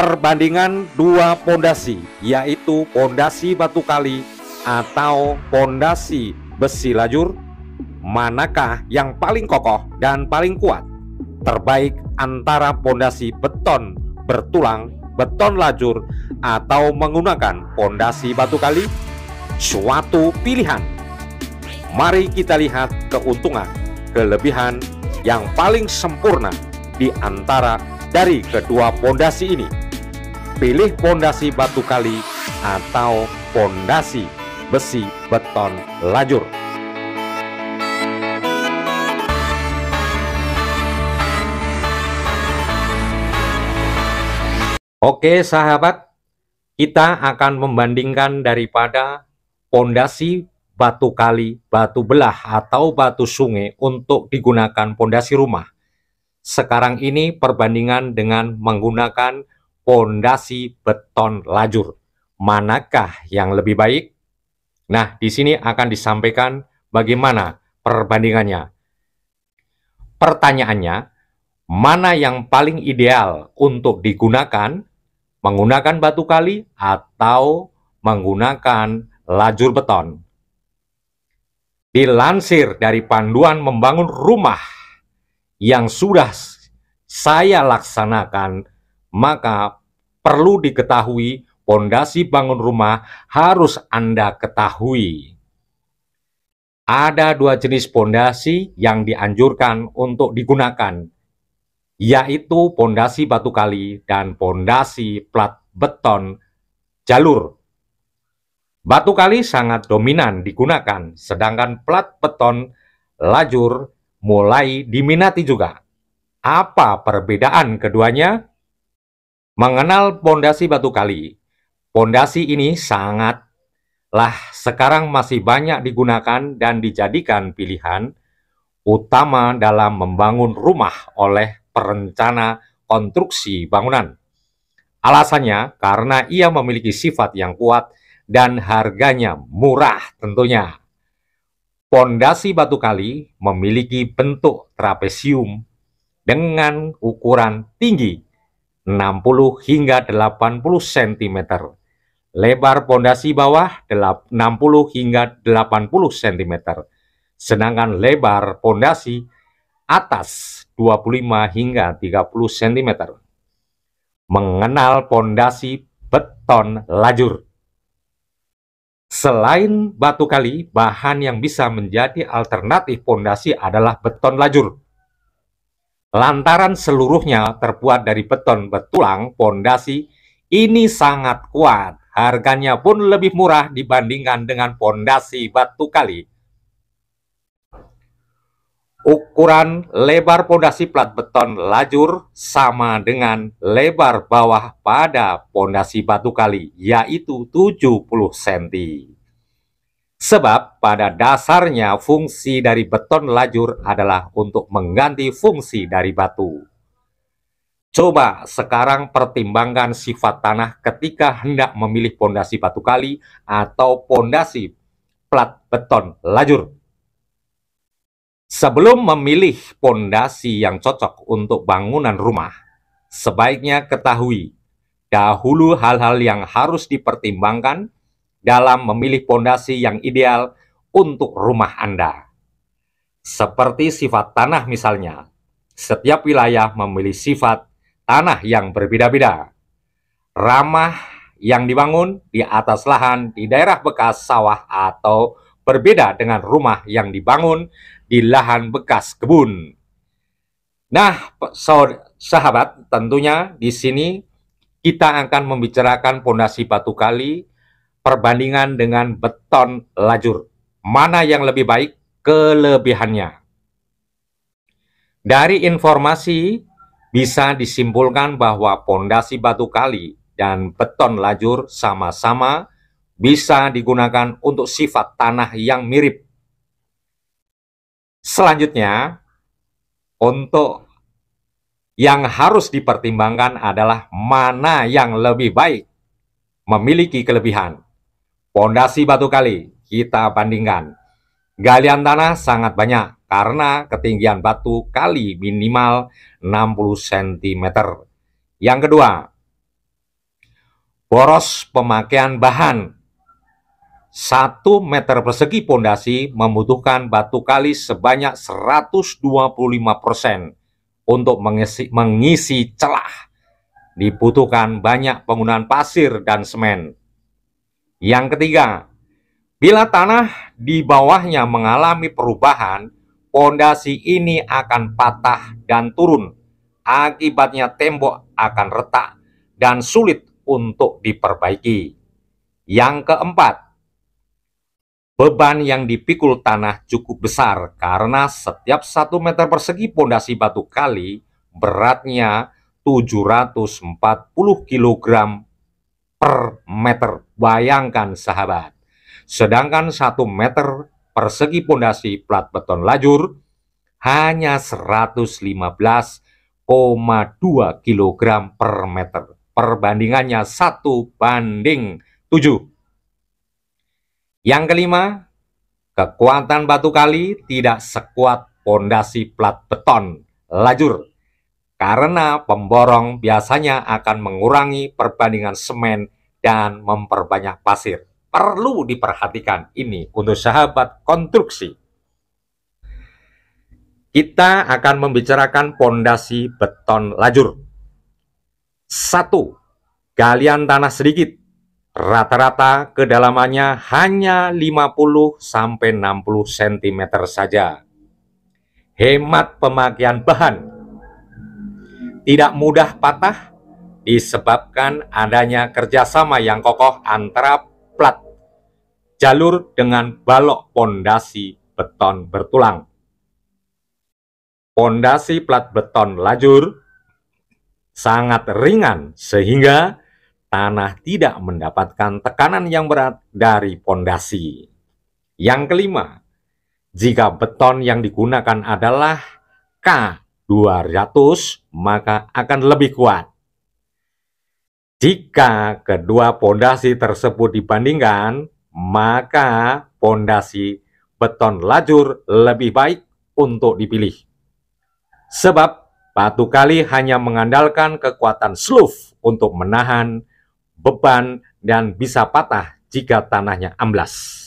perbandingan dua pondasi yaitu pondasi batu kali atau pondasi besi lajur manakah yang paling kokoh dan paling kuat terbaik antara pondasi beton bertulang beton lajur atau menggunakan pondasi batu kali suatu pilihan mari kita lihat keuntungan kelebihan yang paling sempurna di antara dari kedua pondasi ini pilih pondasi batu kali atau pondasi besi beton lajur. Oke sahabat, kita akan membandingkan daripada pondasi batu kali, batu belah atau batu sungai untuk digunakan pondasi rumah. Sekarang ini perbandingan dengan menggunakan pondasi beton lajur. Manakah yang lebih baik? Nah, di sini akan disampaikan bagaimana perbandingannya. Pertanyaannya, mana yang paling ideal untuk digunakan? Menggunakan batu kali atau menggunakan lajur beton? Dilansir dari panduan membangun rumah yang sudah saya laksanakan, maka perlu diketahui, pondasi bangun rumah harus Anda ketahui. Ada dua jenis pondasi yang dianjurkan untuk digunakan, yaitu pondasi batu kali dan pondasi plat beton jalur. Batu kali sangat dominan digunakan, sedangkan plat beton lajur mulai diminati juga. Apa perbedaan keduanya? Mengenal pondasi batu kali, pondasi ini sangatlah sekarang masih banyak digunakan dan dijadikan pilihan utama dalam membangun rumah oleh perencana konstruksi bangunan. Alasannya karena ia memiliki sifat yang kuat dan harganya murah tentunya. Pondasi batu kali memiliki bentuk trapesium dengan ukuran tinggi 60 hingga 80 cm. Lebar pondasi bawah 60 hingga 80 cm. Sedangkan lebar pondasi atas 25 hingga 30 cm. Mengenal pondasi beton lajur. Selain batu kali, bahan yang bisa menjadi alternatif pondasi adalah beton lajur. Lantaran seluruhnya terbuat dari beton bertulang pondasi, ini sangat kuat. Harganya pun lebih murah dibandingkan dengan pondasi batu kali. Ukuran lebar pondasi plat beton lajur sama dengan lebar bawah pada pondasi batu kali, yaitu 70 cm. Sebab pada dasarnya fungsi dari beton lajur adalah untuk mengganti fungsi dari batu. Coba sekarang pertimbangkan sifat tanah ketika hendak memilih pondasi batu kali atau pondasi plat beton lajur. Sebelum memilih pondasi yang cocok untuk bangunan rumah, sebaiknya ketahui dahulu hal-hal yang harus dipertimbangkan dalam memilih pondasi yang ideal untuk rumah Anda. Seperti sifat tanah misalnya, setiap wilayah memilih sifat tanah yang berbeda-beda. Ramah yang dibangun di atas lahan di daerah bekas sawah atau berbeda dengan rumah yang dibangun di lahan bekas kebun. Nah, sahabat, tentunya di sini kita akan membicarakan pondasi batu kali perbandingan dengan beton lajur. Mana yang lebih baik kelebihannya. Dari informasi bisa disimpulkan bahwa pondasi batu kali dan beton lajur sama-sama bisa digunakan untuk sifat tanah yang mirip. Selanjutnya, untuk yang harus dipertimbangkan adalah mana yang lebih baik memiliki kelebihan. Pondasi batu kali kita bandingkan. Galian tanah sangat banyak karena ketinggian batu kali minimal 60 cm. Yang kedua, boros pemakaian bahan. 1 meter persegi pondasi membutuhkan batu kali sebanyak 125% persen untuk mengisi, mengisi celah. Dibutuhkan banyak penggunaan pasir dan semen yang ketiga, bila tanah di bawahnya mengalami perubahan, pondasi ini akan patah dan turun. Akibatnya tembok akan retak dan sulit untuk diperbaiki. Yang keempat, beban yang dipikul tanah cukup besar karena setiap 1 meter persegi pondasi batu kali beratnya 740 kg per meter. Bayangkan sahabat. Sedangkan 1 meter persegi pondasi plat beton lajur hanya 115,2 kg per meter. Perbandingannya 1 banding 7. Yang kelima, kekuatan batu kali tidak sekuat pondasi plat beton lajur karena pemborong biasanya akan mengurangi perbandingan semen dan memperbanyak pasir. Perlu diperhatikan ini untuk sahabat konstruksi. Kita akan membicarakan pondasi beton lajur. Satu, galian tanah sedikit. Rata-rata kedalamannya hanya 50 sampai 60 cm saja. Hemat pemakaian bahan tidak mudah patah disebabkan adanya kerjasama yang kokoh antara plat jalur dengan balok pondasi beton bertulang. Pondasi plat beton lajur sangat ringan sehingga tanah tidak mendapatkan tekanan yang berat dari pondasi. Yang kelima, jika beton yang digunakan adalah K 200, maka akan lebih kuat. Jika kedua pondasi tersebut dibandingkan, maka pondasi beton lajur lebih baik untuk dipilih. Sebab batu kali hanya mengandalkan kekuatan sluf untuk menahan beban dan bisa patah jika tanahnya amblas.